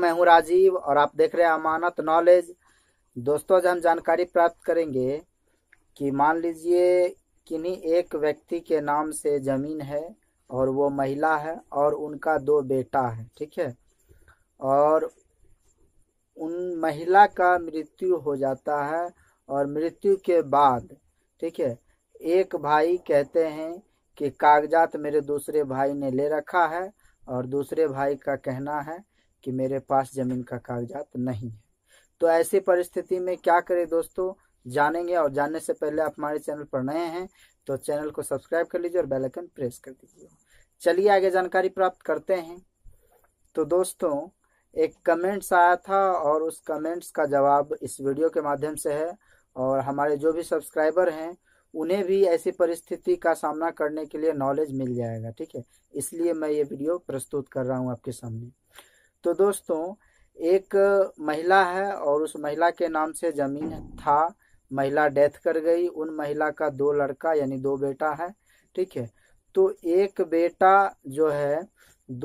मैं हूं राजीव और आप देख रहे हैं अमानत नॉलेज दोस्तों आज हम जानकारी प्राप्त करेंगे कि मान लीजिए किन्हीं एक व्यक्ति के नाम से जमीन है और वो महिला है और उनका दो बेटा है ठीक है और उन महिला का मृत्यु हो जाता है और मृत्यु के बाद ठीक है एक भाई कहते हैं कि कागजात मेरे दूसरे भाई ने ले रखा है और दूसरे भाई का कहना है कि मेरे पास जमीन का कागजात नहीं है तो ऐसी परिस्थिति में क्या करें दोस्तों जानेंगे और जानने से पहले आप हमारे चैनल पर नए हैं तो चैनल को सब्सक्राइब कर लीजिए और बेल आइकन प्रेस कर दीजिए चलिए आगे जानकारी प्राप्त करते हैं तो दोस्तों एक कमेंट्स आया था और उस कमेंट्स का जवाब इस वीडियो के माध्यम से है और हमारे जो भी सब्सक्राइबर हैं उन्हें भी ऐसी परिस्थिति का सामना करने के लिए नॉलेज मिल जाएगा ठीक है इसलिए मैं ये वीडियो प्रस्तुत कर रहा हूँ आपके सामने तो दोस्तों एक महिला है और उस महिला के नाम से जमीन था महिला डेथ कर गई उन महिला का दो लड़का यानी दो बेटा है ठीक है तो एक बेटा जो है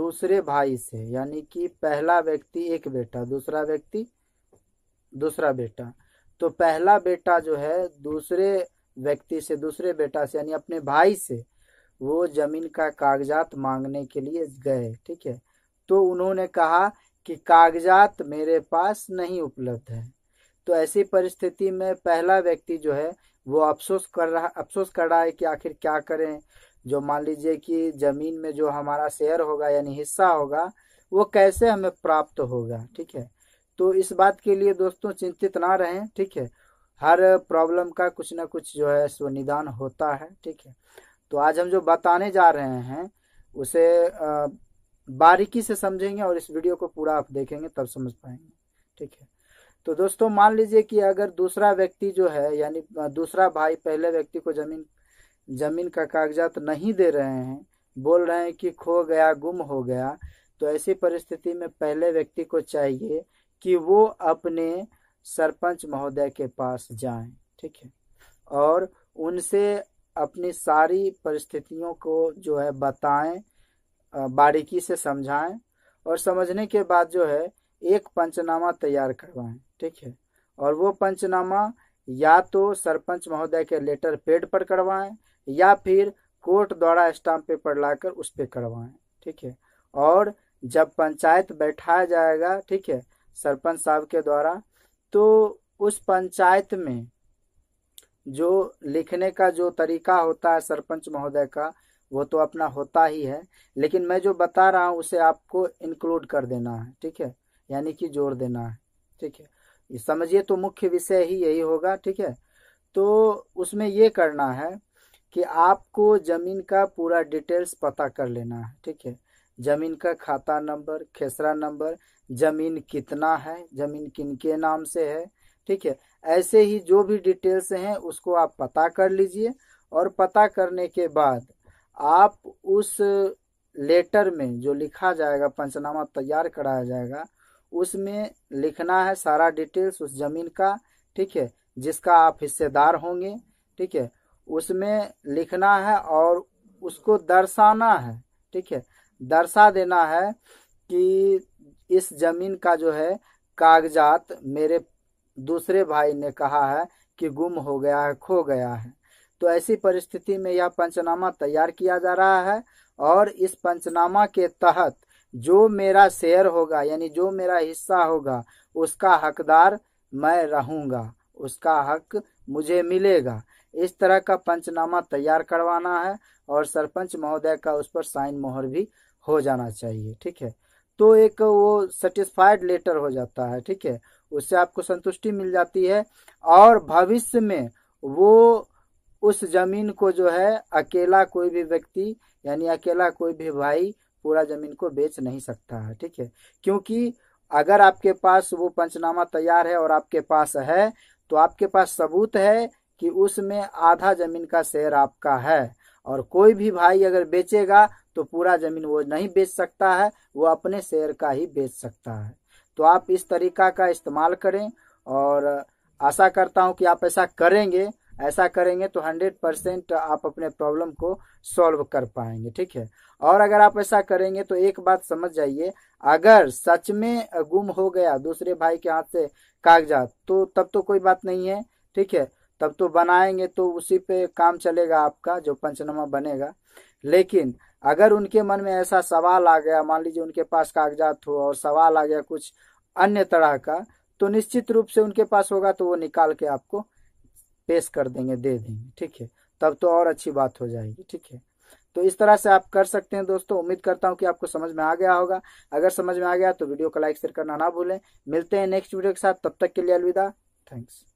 दूसरे भाई से यानी कि पहला व्यक्ति एक बेटा दूसरा व्यक्ति दूसरा बेटा तो पहला बेटा जो है दूसरे व्यक्ति से दूसरे बेटा से यानी अपने भाई से वो जमीन का कागजात मांगने के लिए गए ठीक है तो उन्होंने कहा कि कागजात मेरे पास नहीं उपलब्ध है तो ऐसी परिस्थिति में पहला व्यक्ति जो है वो अफसोस कर रहा अफसोस कर रहा है कि आखिर क्या करें जो मान लीजिए कि जमीन में जो हमारा शेयर होगा यानी हिस्सा होगा वो कैसे हमें प्राप्त होगा ठीक है तो इस बात के लिए दोस्तों चिंतित ना रहें ठीक है हर प्रॉब्लम का कुछ ना कुछ जो है सो निदान होता है ठीक है तो आज हम जो बताने जा रहे हैं उसे आ, बारीकी से समझेंगे और इस वीडियो को पूरा आप देखेंगे तब समझ पाएंगे ठीक है तो दोस्तों मान लीजिए कि अगर दूसरा व्यक्ति जो है यानी दूसरा भाई पहले व्यक्ति को जमीन जमीन का कागजात नहीं दे रहे हैं बोल रहे हैं कि खो गया गुम हो गया तो ऐसी परिस्थिति में पहले व्यक्ति को चाहिए कि वो अपने सरपंच महोदय के पास जाए ठीक है और उनसे अपनी सारी परिस्थितियों को जो है बताएं बारीकी से समझाएं और समझने के बाद जो है एक पंचनामा तैयार करवाएं ठीक है और वो पंचनामा या तो सरपंच महोदय के लेटर पेड पर करवाएं या फिर कोर्ट द्वारा स्टाम्प पेपर लाकर उस पर करवाएं ठीक है और जब पंचायत बैठाया जाएगा ठीक है सरपंच साहब के द्वारा तो उस पंचायत में जो लिखने का जो तरीका होता है सरपंच महोदय का वो तो अपना होता ही है लेकिन मैं जो बता रहा हूँ उसे आपको इंक्लूड कर देना है ठीक है यानी कि जोड़ देना है ठीक है समझिए तो मुख्य विषय ही यही होगा ठीक है तो उसमें ये करना है कि आपको ज़मीन का पूरा डिटेल्स पता कर लेना है ठीक है ज़मीन का खाता नंबर खेसरा नंबर ज़मीन कितना है ज़मीन किन के नाम से है ठीक है ऐसे ही जो भी डिटेल्स हैं उसको आप पता कर लीजिए और पता करने के बाद आप उस लेटर में जो लिखा जाएगा पंचनामा तैयार कराया जाएगा उसमें लिखना है सारा डिटेल्स उस जमीन का ठीक है जिसका आप हिस्सेदार होंगे ठीक है उसमें लिखना है और उसको दर्शाना है ठीक है दर्शा देना है कि इस जमीन का जो है कागजात मेरे दूसरे भाई ने कहा है कि गुम हो गया है खो गया है तो ऐसी परिस्थिति में यह पंचनामा तैयार किया जा रहा है और इस पंचनामा के तहत जो मेरा शेयर होगा यानी जो मेरा हिस्सा होगा उसका हकदार मैं रहूंगा उसका हक मुझे मिलेगा इस तरह का पंचनामा तैयार करवाना है और सरपंच महोदय का उस पर साइन मोहर भी हो जाना चाहिए ठीक है तो एक वो सेटिस्फाइड लेटर हो जाता है ठीक है उससे आपको संतुष्टि मिल जाती है और भविष्य में वो उस जमीन को जो है अकेला कोई भी व्यक्ति यानी अकेला कोई भी भाई पूरा जमीन को बेच नहीं सकता है ठीक है क्योंकि अगर आपके पास वो पंचनामा तैयार है और आपके पास है तो आपके पास सबूत है कि उसमें आधा जमीन का शेयर आपका है और कोई भी भाई अगर बेचेगा तो पूरा जमीन वो नहीं बेच सकता है वो अपने शेयर का ही बेच सकता है तो आप इस तरीका का इस्तेमाल करें और आशा करता हूं कि आप ऐसा करेंगे ऐसा करेंगे तो हंड्रेड परसेंट आप अपने प्रॉब्लम को सॉल्व कर पाएंगे ठीक है और अगर आप ऐसा करेंगे तो एक बात समझ जाइए अगर सच में गुम हो गया दूसरे भाई के हाथ से कागजात तो तब तो कोई बात नहीं है ठीक है तब तो बनाएंगे तो उसी पे काम चलेगा आपका जो पंचनामा बनेगा लेकिन अगर उनके मन में ऐसा सवाल आ गया मान लीजिए उनके पास कागजात हो और सवाल आ गया कुछ अन्य तरह का तो निश्चित रूप से उनके पास होगा तो वो निकाल के आपको पेश कर देंगे दे देंगे ठीक है तब तो और अच्छी बात हो जाएगी ठीक है तो इस तरह से आप कर सकते हैं दोस्तों उम्मीद करता हूं कि आपको समझ में आ गया होगा अगर समझ में आ गया तो वीडियो को लाइक शेयर करना ना भूलें मिलते हैं नेक्स्ट वीडियो के साथ तब तक के लिए अलविदा थैंक्स